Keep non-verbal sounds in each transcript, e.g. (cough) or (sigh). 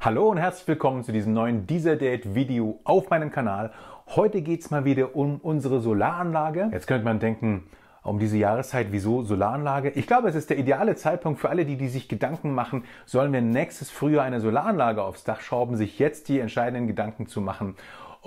Hallo und herzlich willkommen zu diesem neuen Dieser Date Video auf meinem Kanal. Heute geht es mal wieder um unsere Solaranlage. Jetzt könnte man denken, um diese Jahreszeit, wieso Solaranlage? Ich glaube, es ist der ideale Zeitpunkt für alle, die, die sich Gedanken machen, sollen wir nächstes Frühjahr eine Solaranlage aufs Dach schrauben, sich jetzt die entscheidenden Gedanken zu machen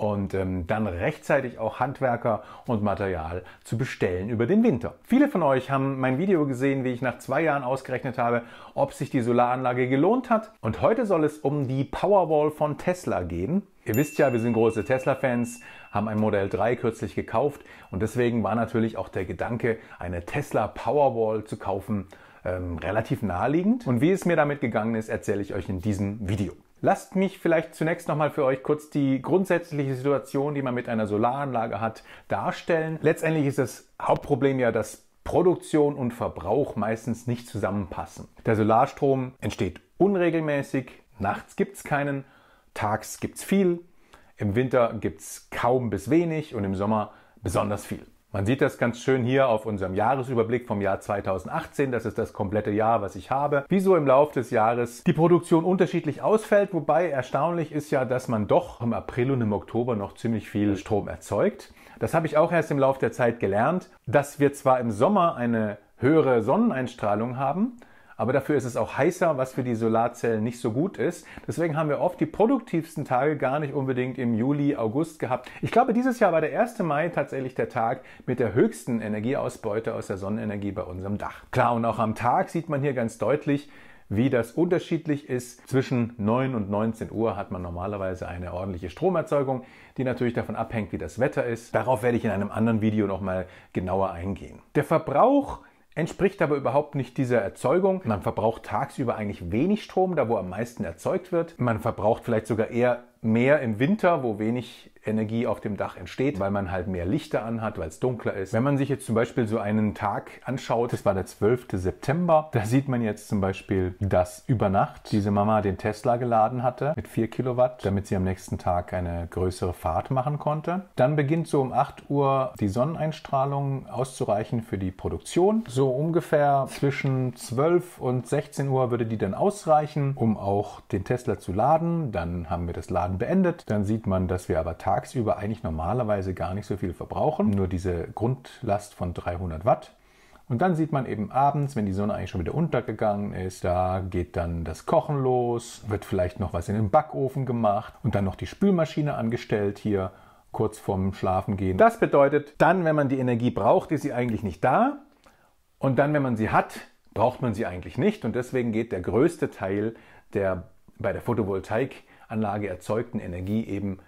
und ähm, dann rechtzeitig auch Handwerker und Material zu bestellen über den Winter. Viele von euch haben mein Video gesehen, wie ich nach zwei Jahren ausgerechnet habe, ob sich die Solaranlage gelohnt hat. Und heute soll es um die Powerwall von Tesla gehen. Ihr wisst ja, wir sind große Tesla-Fans, haben ein Modell 3 kürzlich gekauft und deswegen war natürlich auch der Gedanke, eine Tesla Powerwall zu kaufen, ähm, relativ naheliegend. Und wie es mir damit gegangen ist, erzähle ich euch in diesem Video. Lasst mich vielleicht zunächst nochmal für euch kurz die grundsätzliche Situation, die man mit einer Solaranlage hat, darstellen. Letztendlich ist das Hauptproblem ja, dass Produktion und Verbrauch meistens nicht zusammenpassen. Der Solarstrom entsteht unregelmäßig, nachts gibt es keinen, tags gibt es viel, im Winter gibt es kaum bis wenig und im Sommer besonders viel. Man sieht das ganz schön hier auf unserem Jahresüberblick vom Jahr 2018. Das ist das komplette Jahr, was ich habe. Wieso im Laufe des Jahres die Produktion unterschiedlich ausfällt. Wobei erstaunlich ist ja, dass man doch im April und im Oktober noch ziemlich viel Strom erzeugt. Das habe ich auch erst im Laufe der Zeit gelernt, dass wir zwar im Sommer eine höhere Sonneneinstrahlung haben, aber dafür ist es auch heißer, was für die Solarzellen nicht so gut ist. Deswegen haben wir oft die produktivsten Tage gar nicht unbedingt im Juli, August gehabt. Ich glaube, dieses Jahr war der 1. Mai tatsächlich der Tag mit der höchsten Energieausbeute aus der Sonnenenergie bei unserem Dach. Klar, und auch am Tag sieht man hier ganz deutlich, wie das unterschiedlich ist. Zwischen 9 und 19 Uhr hat man normalerweise eine ordentliche Stromerzeugung, die natürlich davon abhängt, wie das Wetter ist. Darauf werde ich in einem anderen Video nochmal genauer eingehen. Der Verbrauch entspricht aber überhaupt nicht dieser Erzeugung. Man verbraucht tagsüber eigentlich wenig Strom, da wo am meisten erzeugt wird. Man verbraucht vielleicht sogar eher mehr im Winter, wo wenig Energie auf dem Dach entsteht, weil man halt mehr Lichter anhat, weil es dunkler ist. Wenn man sich jetzt zum Beispiel so einen Tag anschaut, das war der 12. September, da sieht man jetzt zum Beispiel, dass über Nacht diese Mama den Tesla geladen hatte mit 4 Kilowatt, damit sie am nächsten Tag eine größere Fahrt machen konnte. Dann beginnt so um 8 Uhr die Sonneneinstrahlung auszureichen für die Produktion. So ungefähr zwischen 12 und 16 Uhr würde die dann ausreichen, um auch den Tesla zu laden. Dann haben wir das Laden Laden beendet. Dann sieht man, dass wir aber tagsüber eigentlich normalerweise gar nicht so viel verbrauchen, nur diese Grundlast von 300 Watt. Und dann sieht man eben abends, wenn die Sonne eigentlich schon wieder untergegangen ist, da geht dann das Kochen los, wird vielleicht noch was in den Backofen gemacht und dann noch die Spülmaschine angestellt hier kurz vorm Schlafen gehen. Das bedeutet, dann, wenn man die Energie braucht, ist sie eigentlich nicht da. Und dann, wenn man sie hat, braucht man sie eigentlich nicht. Und deswegen geht der größte Teil der bei der Photovoltaikanlage erzeugten Energie eben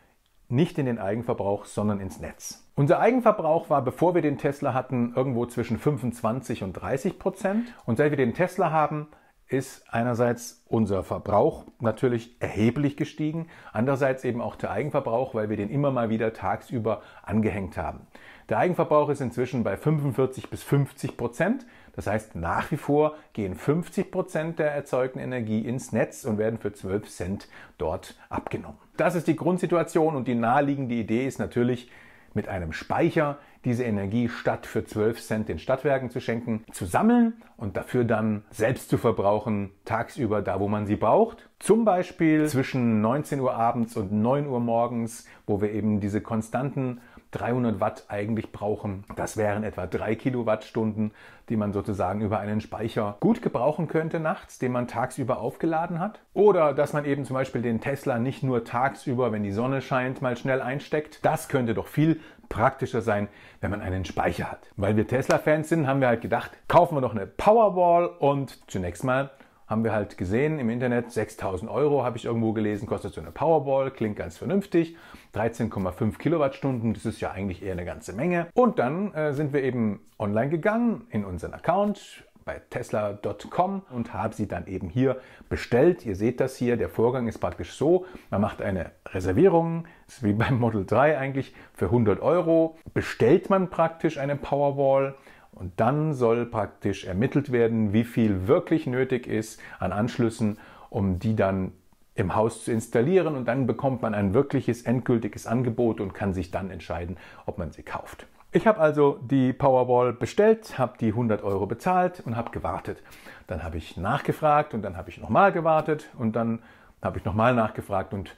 nicht in den Eigenverbrauch, sondern ins Netz. Unser Eigenverbrauch war, bevor wir den Tesla hatten, irgendwo zwischen 25 und 30 Prozent. Und seit wir den Tesla haben, ist einerseits unser Verbrauch natürlich erheblich gestiegen, andererseits eben auch der Eigenverbrauch, weil wir den immer mal wieder tagsüber angehängt haben. Der Eigenverbrauch ist inzwischen bei 45 bis 50 Prozent. Das heißt, nach wie vor gehen 50 Prozent der erzeugten Energie ins Netz und werden für 12 Cent dort abgenommen. Das ist die Grundsituation und die naheliegende Idee ist natürlich, mit einem Speicher diese Energie statt für 12 Cent den Stadtwerken zu schenken, zu sammeln und dafür dann selbst zu verbrauchen, tagsüber da, wo man sie braucht. Zum Beispiel zwischen 19 Uhr abends und 9 Uhr morgens, wo wir eben diese konstanten 300 Watt eigentlich brauchen. Das wären etwa 3 Kilowattstunden, die man sozusagen über einen Speicher gut gebrauchen könnte nachts, den man tagsüber aufgeladen hat. Oder dass man eben zum Beispiel den Tesla nicht nur tagsüber, wenn die Sonne scheint, mal schnell einsteckt. Das könnte doch viel praktischer sein, wenn man einen Speicher hat. Weil wir Tesla-Fans sind, haben wir halt gedacht, kaufen wir doch eine Powerwall und zunächst mal haben wir halt gesehen im Internet, 6000 Euro habe ich irgendwo gelesen, kostet so eine Powerball, klingt ganz vernünftig, 13,5 Kilowattstunden, das ist ja eigentlich eher eine ganze Menge. Und dann äh, sind wir eben online gegangen in unseren Account, bei tesla.com und habe sie dann eben hier bestellt. Ihr seht das hier, der Vorgang ist praktisch so, man macht eine Reservierung, ist wie beim Model 3 eigentlich, für 100 Euro, bestellt man praktisch eine Powerwall und dann soll praktisch ermittelt werden, wie viel wirklich nötig ist an Anschlüssen, um die dann im Haus zu installieren und dann bekommt man ein wirkliches endgültiges Angebot und kann sich dann entscheiden, ob man sie kauft. Ich habe also die Powerwall bestellt, habe die 100 Euro bezahlt und habe gewartet. Dann habe ich nachgefragt und dann habe ich nochmal gewartet und dann habe ich nochmal nachgefragt und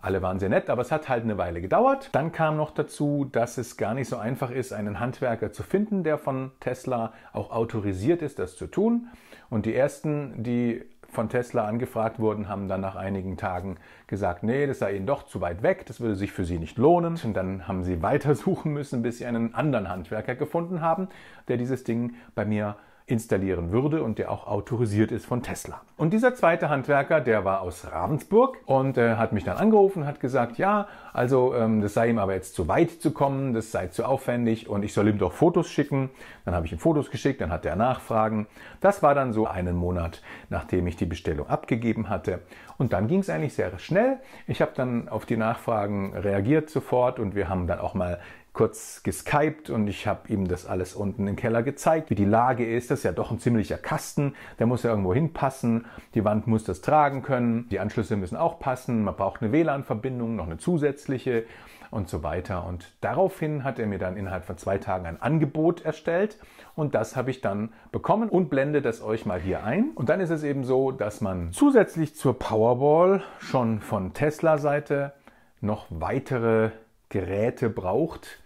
alle waren sehr nett, aber es hat halt eine Weile gedauert. Dann kam noch dazu, dass es gar nicht so einfach ist, einen Handwerker zu finden, der von Tesla auch autorisiert ist, das zu tun. Und die ersten, die von Tesla angefragt wurden, haben dann nach einigen Tagen gesagt, nee, das sei ihnen doch zu weit weg, das würde sich für sie nicht lohnen. Und dann haben sie (laughs) weitersuchen müssen, bis sie einen anderen Handwerker gefunden haben, der dieses Ding bei mir installieren würde und der auch autorisiert ist von Tesla. Und dieser zweite Handwerker, der war aus Ravensburg und äh, hat mich dann angerufen, hat gesagt, ja, also ähm, das sei ihm aber jetzt zu weit zu kommen, das sei zu aufwendig und ich soll ihm doch Fotos schicken. Dann habe ich ihm Fotos geschickt, dann hat er Nachfragen. Das war dann so einen Monat, nachdem ich die Bestellung abgegeben hatte. Und dann ging es eigentlich sehr schnell. Ich habe dann auf die Nachfragen reagiert sofort und wir haben dann auch mal kurz geskypt und ich habe ihm das alles unten im Keller gezeigt, wie die Lage ist. Das ist ja doch ein ziemlicher Kasten, der muss ja irgendwo hinpassen, die Wand muss das tragen können, die Anschlüsse müssen auch passen, man braucht eine WLAN-Verbindung, noch eine zusätzliche und so weiter. Und daraufhin hat er mir dann innerhalb von zwei Tagen ein Angebot erstellt und das habe ich dann bekommen und blende das euch mal hier ein. Und dann ist es eben so, dass man zusätzlich zur Powerball schon von Tesla-Seite noch weitere Geräte braucht,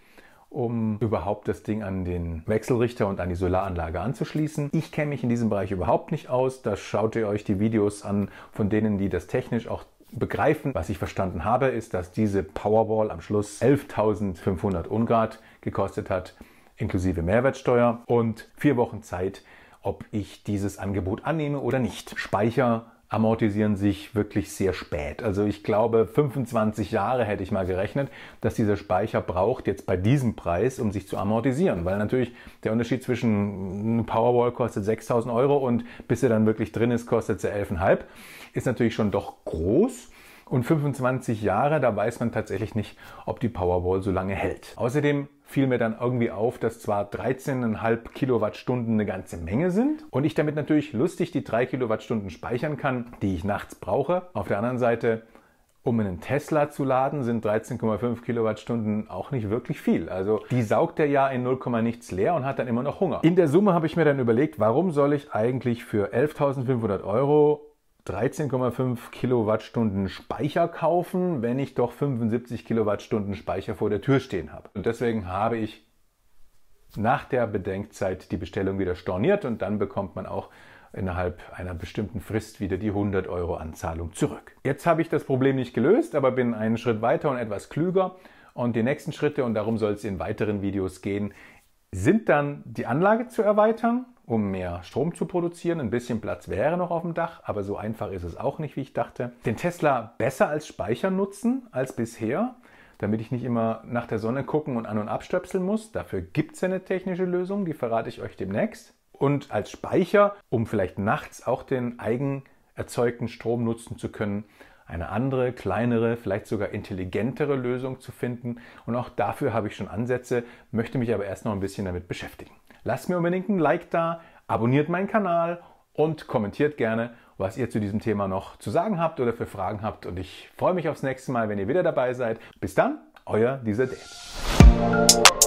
um überhaupt das Ding an den Wechselrichter und an die Solaranlage anzuschließen. Ich kenne mich in diesem Bereich überhaupt nicht aus. Da schaut ihr euch die Videos an von denen, die das technisch auch begreifen. Was ich verstanden habe, ist, dass diese Powerwall am Schluss 11.500 Ungrad gekostet hat, inklusive Mehrwertsteuer und vier Wochen Zeit, ob ich dieses Angebot annehme oder nicht. Speicher amortisieren sich wirklich sehr spät. Also ich glaube, 25 Jahre hätte ich mal gerechnet, dass dieser Speicher braucht jetzt bei diesem Preis, um sich zu amortisieren. Weil natürlich der Unterschied zwischen einem Powerwall kostet 6000 Euro und bis er dann wirklich drin ist, kostet er 11,5, ist natürlich schon doch groß und 25 Jahre, da weiß man tatsächlich nicht, ob die Powerwall so lange hält. Außerdem fiel mir dann irgendwie auf, dass zwar 13,5 Kilowattstunden eine ganze Menge sind und ich damit natürlich lustig die 3 Kilowattstunden speichern kann, die ich nachts brauche. Auf der anderen Seite um einen Tesla zu laden, sind 13,5 Kilowattstunden auch nicht wirklich viel. Also die saugt er ja in 0, nichts leer und hat dann immer noch Hunger. In der Summe habe ich mir dann überlegt, warum soll ich eigentlich für 11.500 Euro 13,5 Kilowattstunden Speicher kaufen, wenn ich doch 75 Kilowattstunden Speicher vor der Tür stehen habe. Und deswegen habe ich nach der Bedenkzeit die Bestellung wieder storniert und dann bekommt man auch innerhalb einer bestimmten Frist wieder die 100 Euro Anzahlung zurück. Jetzt habe ich das Problem nicht gelöst, aber bin einen Schritt weiter und etwas klüger. Und die nächsten Schritte, und darum soll es in weiteren Videos gehen, sind dann die Anlage zu erweitern, um mehr Strom zu produzieren. Ein bisschen Platz wäre noch auf dem Dach, aber so einfach ist es auch nicht, wie ich dachte. Den Tesla besser als Speicher nutzen als bisher, damit ich nicht immer nach der Sonne gucken und an- und abstöpseln muss. Dafür gibt es eine technische Lösung, die verrate ich euch demnächst. Und als Speicher, um vielleicht nachts auch den eigen erzeugten Strom nutzen zu können, eine andere, kleinere, vielleicht sogar intelligentere Lösung zu finden. Und auch dafür habe ich schon Ansätze, möchte mich aber erst noch ein bisschen damit beschäftigen. Lasst mir unbedingt ein Like da, abonniert meinen Kanal und kommentiert gerne, was ihr zu diesem Thema noch zu sagen habt oder für Fragen habt. Und ich freue mich aufs nächste Mal, wenn ihr wieder dabei seid. Bis dann, euer dieser Dad.